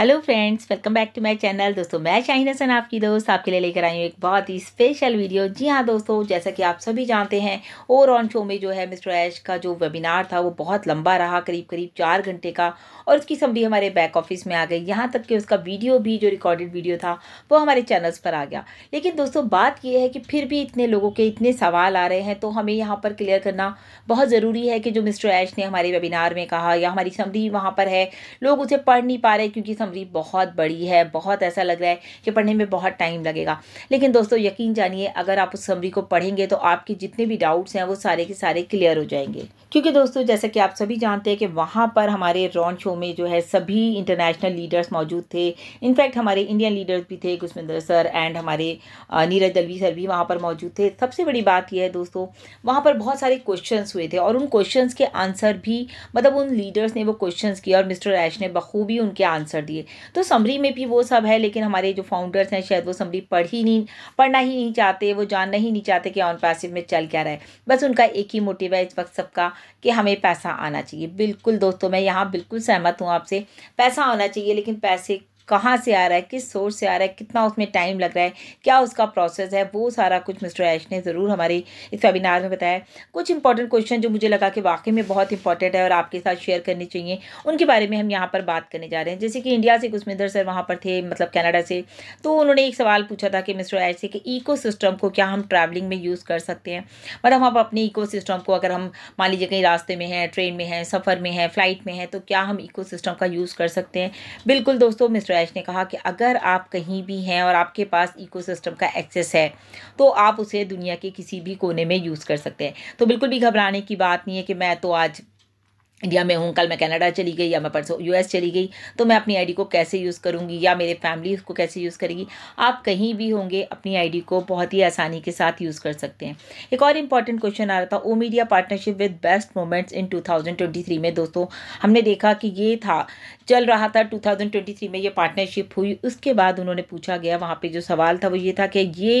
hello friends welcome back to my channel दोस्तों मैं शाहिना सन आपकी दोस्त आपके लिए लेकर आई हूँ एक बहुत ही स्पेशल वीडियो जी हाँ दोस्तों जैसा कि आप सभी जानते हैं और ऑन शो में जो है मिस्टर ऐश का जो वेबिनार था वो बहुत लंबा रहा करीब करीब चार घंटे का और उसकी समरी हमारे बैक ऑफिस में आ गई यहाँ तक कि उसका वीडियो भी जो रिकॉर्डेड वीडियो था वो हमारे चैनल्स पर आ गया लेकिन दोस्तों बात यह है कि फिर भी इतने लोगों के इतने सवाल आ रहे हैं तो हमें यहाँ पर क्लियर करना बहुत ज़रूरी है कि जो मिस्टर ऐश ने हमारे वेबिनार में कहा या हमारी समरी वहाँ पर है लोग उसे पढ़ नहीं पा रहे क्योंकि डिस्कवरी बहुत बड़ी है बहुत ऐसा लग रहा है कि पढ़ने में बहुत टाइम लगेगा लेकिन दोस्तों यकीन जानिए अगर आप उस समरी को पढ़ेंगे तो आपके जितने भी डाउट्स हैं वो सारे के सारे क्लियर हो जाएंगे क्योंकि दोस्तों जैसा कि आप सभी जानते हैं कि वहाँ पर हमारे रॉन शो में जो है सभी इंटरनेशनल लीडर्स मौजूद थे इनफैक्ट हमारे इंडियन लीडर्स भी थे गुस्मिंदर सर एंड हमारे नीरज दलवी सर भी वहाँ पर मौजूद थे सबसे बड़ी बात यह है दोस्तों वहाँ पर बहुत सारे क्वेश्चन हुए थे और उन क्वेश्चन के आंसर भी मतलब उन लीडर्स ने वो क्वेश्चन किए और मिस्टर ऐश ने बखूबी उनके आंसर दिए चाहिए तो समरी में भी वो सब है लेकिन हमारे जो फाउंडर्स हैं शायद वो समरी पढ़ ही नहीं पढ़ना ही नहीं चाहते वो जानना ही नहीं चाहते कि ऑन पैसिव में चल क्या रहा है बस उनका एक ही मोटिव है इस वक्त सबका कि हमें पैसा आना चाहिए बिल्कुल दोस्तों मैं यहाँ बिल्कुल सहमत हूँ आपसे पैसा आना चाहिए लेकिन पैसे कहाँ से आ रहा है किस सोर्स से आ रहा है कितना उसमें टाइम लग रहा है क्या उसका प्रोसेस है वो सारा कुछ मिस्टर ऐश ने ज़रूर हमारे इस वेबिनार में बताया कुछ इंपॉर्टेंट क्वेश्चन जो मुझे लगा कि वाकई में बहुत इंपॉर्टेंट है और आपके साथ शेयर करनी चाहिए उनके बारे में हम यहाँ पर बात करने जा रहे हैं जैसे कि इंडिया से कुशमिंदर सर वहाँ पर थे मतलब कैनेडा से तो उन्होंने एक सवाल पूछा था कि मिस्टर ऐश से कि ईको को क्या हम ट्रैवलिंग में यूज़ कर सकते हैं मतलब हम अपने इको को अगर हम मान लीजिए कहीं रास्ते में हैं ट्रेन में हैं सफ़र में हैं फ्लाइट में हैं तो क्या हम इको का यूज़ कर सकते हैं बिल्कुल दोस्तों मिस्टर सुरैश ने कहा कि अगर आप कहीं भी हैं और आपके पास इकोसिस्टम का एक्सेस है तो आप उसे दुनिया के किसी भी कोने में यूज़ कर सकते हैं तो बिल्कुल भी घबराने की बात नहीं है कि मैं तो आज या मैं हूँ कल मैं कनाडा चली गई या मैं परसों यूएस चली गई तो मैं अपनी आईडी को कैसे यूज़ करूँगी या मेरे फैमिली उसको कैसे यूज़ करेगी आप कहीं भी होंगे अपनी आईडी को बहुत ही आसानी के साथ यूज़ कर सकते हैं एक और इम्पॉर्टेंट क्वेश्चन आ रहा था ओ media partnership with best moments in two में दोस्तों हमने देखा कि ये था चल रहा था टू में ये पार्टनरशिप हुई उसके बाद उन्होंने पूछा गया वहाँ पर जो सवाल था वो ये था कि ये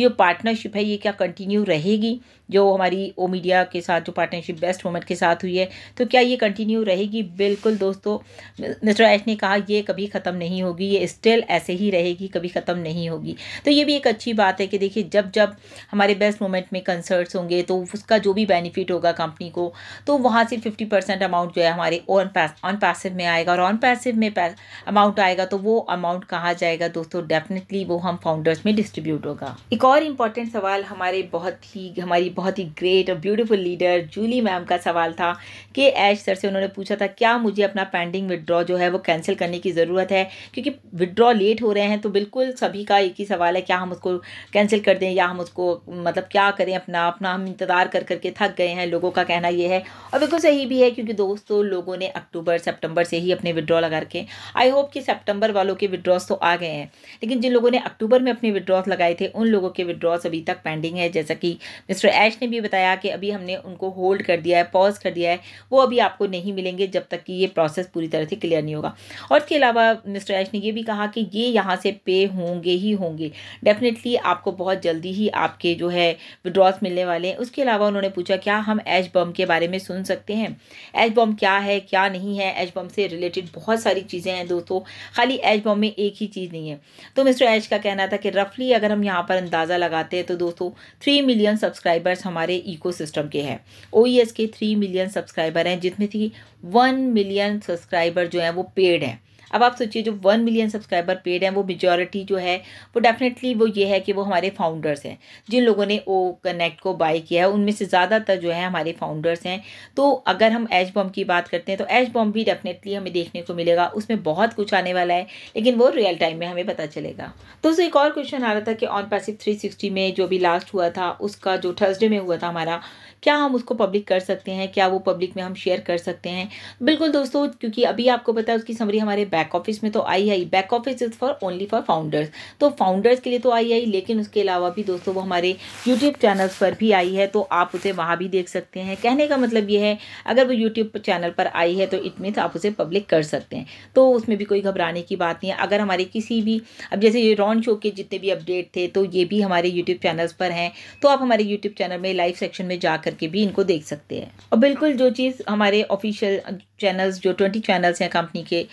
जो पार्टनरशिप है ये क्या कंटिन्यू रहेगी जो हमारी ओ मीडिया के साथ जो पार्टनरशिप बेस्ट मोमेंट के साथ हुई है तो क्या ये कंटिन्यू रहेगी बिल्कुल दोस्तों मिस्टर ऐश ने कहा ये कभी ख़त्म नहीं होगी ये स्टिल ऐसे ही रहेगी कभी ख़त्म नहीं होगी तो ये भी एक अच्छी बात है कि देखिए जब जब हमारे बेस्ट मोमेंट में कंसर्ट्स होंगे तो उसका जो भी बेनिफिट होगा कंपनी को तो वहाँ से फिफ्टी परसेंट अमाउंट जो है हमारे ऑन पैस ऑन पैसिव में आएगा और ऑन पैसिव में अमाउंट आएगा तो वो अमाउंट कहाँ जाएगा दोस्तों डेफिनेटली वो हम फाउंडर्स में डिस्ट्रीब्यूट होगा एक और इम्पॉर्टेंट सवाल हमारे बहुत ही हमारी बहुत ही ग्रेट और ब्यूटिफुल लीडर जूली मैम का सवाल था कि ऐश सर से उन्होंने पूछा था क्या मुझे अपना पेंडिंग विड्रॉ जो है वो कैंसिल करने की ज़रूरत है क्योंकि विड्रॉ लेट हो रहे हैं तो बिल्कुल सभी का एक ही सवाल है क्या हम उसको कैंसिल कर दें या हम उसको मतलब क्या करें अपना अपना हम इंतज़ार कर करके थक गए हैं लोगों का कहना ये है और बिल्कुल सही भी है क्योंकि दोस्तों लोगों ने अक्टूबर सेप्टंबर से ही अपने विदड्रॉ लगा रखे आई होप कि सेप्टंबर वालों के विदड्रॉस तो आ गए हैं लेकिन जिन लोगों ने अक्टूबर में अपने विदड्रॉस लगाए थे उन लोगों के विदड्रॉस अभी तक पेंडिंग है जैसा कि मिस्टर ऐश ने भी बताया कि अभी हमने उनको होल्ड कर दिया है पॉज कर दिया है वो भी आपको नहीं मिलेंगे जब तक कि ये प्रोसेस पूरी तरह से क्लियर नहीं होगा और इसके अलावा मिस्टर ऐश ने ये भी कहा कि ये यहाँ से पे होंगे ही होंगे डेफिनेटली आपको बहुत जल्दी ही आपके जो है विड्रॉल्स मिलने वाले हैं उसके अलावा उन्होंने पूछा क्या हम एच बम के बारे में सुन सकते हैं एच बम क्या है क्या नहीं है एच बम से रिलेटेड बहुत सारी चीज़ें हैं दोस्तों खाली एच बम में एक ही चीज़ नहीं है तो मिस्टर ऐश का कहना था कि रफली अगर हम यहाँ पर अंदाज़ा लगाते हैं तो दोस्तों थ्री मिलियन सब्सक्राइबर्स हमारे इको के हैं ओ के थ्री मिलियन सब्सक्राइबर हैं हैं जिसमें से वन मिलियन सब्सक्राइबर जो हैं वो पेड हैं अब आप सोचिए जो वन मिलियन सब्सक्राइबर पेड हैं वो मेजोरिटी जो है वो डेफिनेटली वो ये है कि वो हमारे फाउंडर्स हैं जिन लोगों ने ओ कनेक्ट को बाय किया है उनमें से ज़्यादातर जो है हमारे फाउंडर्स हैं तो अगर हम एच बॉम की बात करते हैं तो एच बॉम भी डेफिनेटली हमें देखने को मिलेगा उसमें बहुत कुछ आने वाला है लेकिन वो रियल टाइम में हमें पता चलेगा दोस्तों एक और क्वेश्चन आ रहा था कि ऑन पैसिव थ्री में जो भी लास्ट हुआ था उसका जो थर्सडे में हुआ था हमारा क्या हम उसको पब्लिक कर सकते हैं क्या वो पब्लिक में हम शेयर कर सकते हैं बिल्कुल दोस्तों क्योंकि अभी आपको पता है उसकी समरी हमारे बैक ऑफिस में तो I I back office is for only for founders तो फाउंडर्स के लिए तो आई आई लेकिन उसके अलावा भी दोस्तों वो हमारे यूट्यूब चैनल्स पर भी आई है तो आप उसे वहाँ भी देख सकते हैं कहने का मतलब ये है अगर वो यूट्यूब चैनल पर आई है तो इट मीन्स आप उसे पब्लिक कर सकते हैं तो उसमें भी कोई घबराने की बात नहीं है अगर हमारे किसी भी अब जैसे ये रॉन शो के जितने भी अपडेट थे तो ये भी हमारे यूट्यूब चैनल्स पर हैं तो आप हमारे यूट्यूब चैनल में लाइव सेक्शन में जा करके भी इनको देख सकते हैं और बिल्कुल जो चीज़ हमारे ऑफिशियल चैनल्स जो ट्वेंटी चैनल्स हैं कंपनी के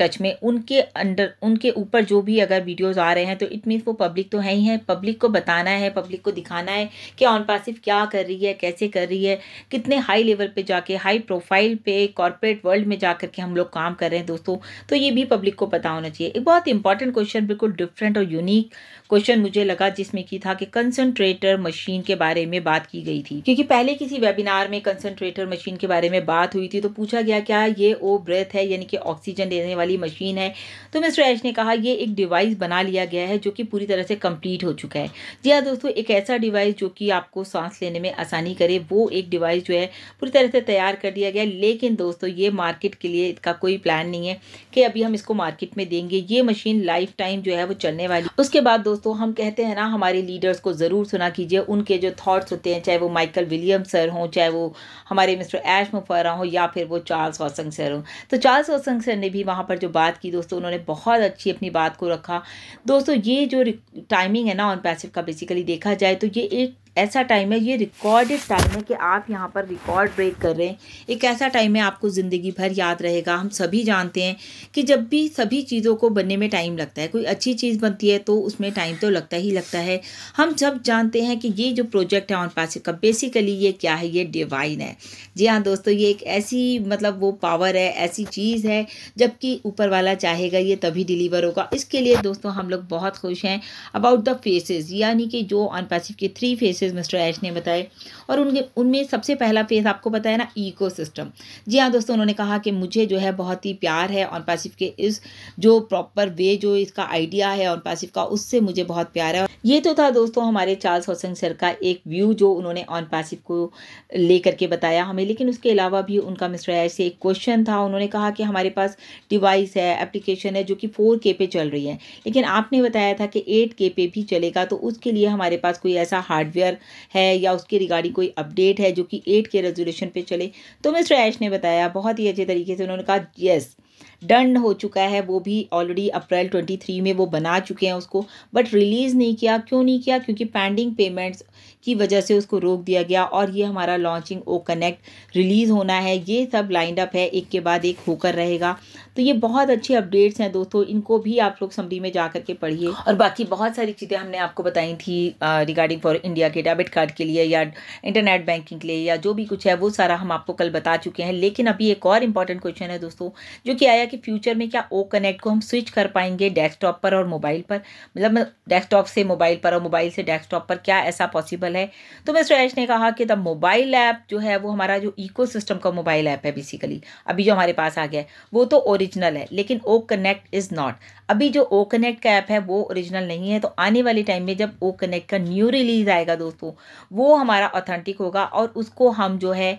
टच में उनके अंडर उनके ऊपर जो भी अगर वीडियोस आ रहे हैं तो इट मीन्स वो पब्लिक तो है ही है पब्लिक को बताना है पब्लिक को दिखाना है कि ऑन पासिफ क्या कर रही है कैसे कर रही है कितने हाई लेवल पे जाके हाई प्रोफाइल पे कॉरपोरेट वर्ल्ड में जा के हम लोग काम कर रहे हैं दोस्तों तो ये भी पब्लिक को पता होना चाहिए एक बहुत इंपॉर्टेंट क्वेश्चन बिल्कुल डिफरेंट और यूनिक क्वेश्चन मुझे लगा जिसमें कि था कि कंसनट्रेटर मशीन के बारे में बात की गई थी क्योंकि पहले किसी वेबिनार में कंसनट्रेटर मशीन के बारे में बात हुई थी तो पूछा गया क्या ये ओ ब्रेथ है यानी कि ऑक्सीजन देने वाली मशीन है तो मिस्टर ऐश ने कहा यह एक डिवाइस बना लिया गया है जो कि पूरी तरह से कंप्लीट हो चुका है जी हाँ दोस्तों एक ऐसा डिवाइस जो कि आपको सांस लेने में आसानी करे वो एक डिवाइस जो है पूरी तरह से तैयार कर दिया गया लेकिन दोस्तों ये मार्केट के लिए इसका कोई प्लान नहीं है कि अभी हम इसको मार्केट में देंगे ये मशीन लाइफ टाइम जो है वो चलने वाली उसके बाद दोस्तों हम कहते हैं ना हमारे लीडर्स को ज़रूर सुना कीजिए उनके जो थाट्स होते हैं चाहे वो माइकल विलियम सर हों चाहे वो हमारे मिस्टर ऐश मुफरा हों या फिर वो चार्ल्स वॉसंग सर हों तो चार्ल्स वॉसंग सर ने भी वहाँ पर जो बात की दोस्तों उन्होंने बहुत अच्छी अपनी बात को रखा दोस्तों ये जो टाइमिंग है ना ऑन पैसिव का बेसिकली देखा जाए तो ये एक ऐसा टाइम है ये रिकॉर्डेड टाइम है कि आप यहाँ पर रिकॉर्ड ब्रेक कर रहे हैं एक ऐसा टाइम है आपको ज़िंदगी भर याद रहेगा हम सभी जानते हैं कि जब भी सभी चीज़ों को बनने में टाइम लगता है कोई अच्छी चीज़ बनती है तो उसमें टाइम तो लगता ही लगता है हम सब जानते हैं कि ये जो प्रोजेक्ट है ऑन पास का बेसिकली ये क्या है ये डिवाइन है जी हाँ दोस्तों ये एक ऐसी मतलब वो पावर है ऐसी चीज़ है जबकि ऊपर वाला चाहेगा ये तभी डिलीवर होगा इसके लिए दोस्तों हम लोग बहुत खुश हैं अबाउट द फेसेस यानी कि जो ऑन पास के three phases phases mister H ने बताए और उनके उनमें सबसे पहला फेस आपको बताया ना ना सिस्टम जी हाँ दोस्तों उन्होंने कहा कि मुझे जो है बहुत ही प्यार है ऑन पैसिफ के इस जो प्रॉपर वे जो इसका आइडिया है ऑन पैसिफ का उससे मुझे बहुत प्यार है ये तो था दोस्तों हमारे चार्ल्स होसंग सर का एक व्यू जो उन्होंने ऑन पैसिव को लेकर के बताया हमें लेकिन उसके अलावा भी उनका मिस्टर एच से एक क्वेश्चन था उन्होंने कहा कि हमारे पास डिवाइस है एप्लीकेशन है जो कि फोर के पे चल रही है लेकिन आपने बताया था कि एट के पे भी चलेगा तो उसके लिए हमारे पास कोई ऐसा हार्डवेयर आंसर है या उसके रिगार्डिंग कोई अपडेट है जो कि एट के रेजोल्यूशन पे चले तो मिस्टर ऐश ने बताया बहुत ही अच्छे तरीके से उन्होंने कहा यस yes, डन हो चुका है वो भी ऑलरेडी अप्रैल 23 में वो बना चुके हैं उसको बट रिलीज़ नहीं किया क्यों नहीं किया क्योंकि पेंडिंग पेमेंट्स की वजह से उसको रोक दिया गया और ये हमारा लॉन्चिंग ओ कनेक्ट रिलीज़ होना है ये सब लाइंड अप है एक के बाद एक होकर रहेगा तो ये बहुत अच्छी अपडेट्स हैं दोस्तों इनको भी आप लोग समरी में जा के पढ़िए और बाकी बहुत सारी चीज़ें हमने आपको बताई थी रिगार्डिंग फॉर इंडिया के डेबिट कार्ड के लिए या इंटरनेट बैंकिंग के लिए या जो भी कुछ है वो सारा हम आपको कल बता चुके हैं लेकिन अभी एक और इम्पॉर्टेंट क्वेश्चन है दोस्तों जो कि आया कि फ्यूचर में क्या ओ कनेक्ट को हम स्विच कर पाएंगे डेस्कटॉप पर और मोबाइल पर मतलब डेस्कटॉप से मोबाइल पर और मोबाइल से डेस्कटॉप पर क्या ऐसा पॉसिबल है तो मिस्टर ऐश ने कहा कि द मोबाइल ऐप जो है वो हमारा जो इको का मोबाइल ऐप है बेसिकली अभी जो हमारे पास आ गया वो तो ओरिजिनल है लेकिन ओ कनेक्ट इज़ नॉट अभी जो ओ कनेक्ट का ऐप है वो ओरिजिनल नहीं है तो आने वाले टाइम में जब ओ कनेक्ट का न्यू रिलीज आएगा दोस्तों वो हमारा ऑथेंटिक होगा और उसको हम जो है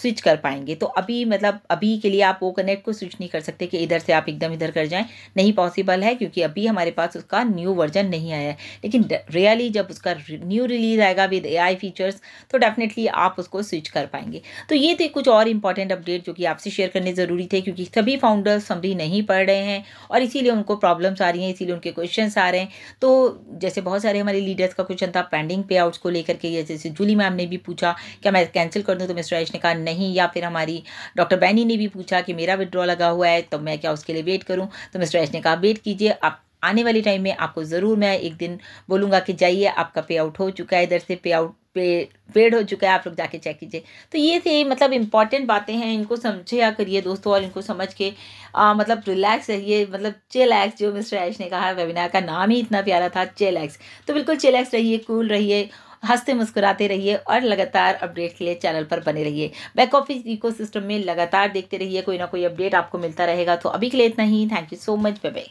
स्विच कर पाएंगे तो अभी मतलब अभी के लिए आप ओ कनेक्ट को स्विच नहीं कर कर सकते कि इधर से आप एकदम इधर कर जाएं नहीं पॉसिबल है क्योंकि अभी हमारे पास उसका न्यू वर्जन नहीं आया है लेकिन रियली जब उसका न्यू रिलीज आएगा विद ए फीचर्स तो डेफिनेटली आप उसको स्विच कर पाएंगे तो ये थे कुछ और इंपॉर्टेंट अपडेट जो कि आपसे शेयर करने ज़रूरी थे क्योंकि सभी फाउंडर्स समरी नहीं पढ़ रहे हैं और इसीलिए उनको प्रॉब्लम्स आ रही हैं इसीलिए उनके क्वेश्चन आ रहे हैं तो जैसे बहुत सारे हमारे लीडर्स का क्वेश्चन था पेंडिंग पे आउट्स को लेकर के जैसे जूली मैम ने भी पूछा क्या मैं कैंसिल कर दूँ तो मिस्टर आयुष ने कहा नहीं या फिर हमारी डॉक्टर बैनी ने भी पूछा कि मेरा विड्रॉ लगा हुआ हुआ है तो मैं क्या उसके लिए वेट करूँ तो मिस्टर एच ने कहा वेट कीजिए आप आने वाले टाइम में आपको ज़रूर मैं एक दिन बोलूँगा कि जाइए आपका पे आउट हो चुका है इधर से पे आउट पे पेड हो चुका है आप लोग जाके चेक कीजिए तो ये थे मतलब इंपॉर्टेंट बातें हैं इनको समझा करिए दोस्तों और इनको समझ के आ, मतलब रिलैक्स रहिए मतलब चेलैक्स जो मिस्टर ऐश ने कहा वेबिनार का नाम ही इतना प्यारा था चेलैक्स तो बिल्कुल चेलैक्स रहिए कूल रहिए हंसते मुस्कुराते रहिए और लगातार अपडेट के लिए चैनल पर बने रहिए बैक ऑफिस इको में लगातार देखते रहिए कोई ना कोई अपडेट आपको मिलता रहेगा तो अभी के लिए इतना ही thank you so much bye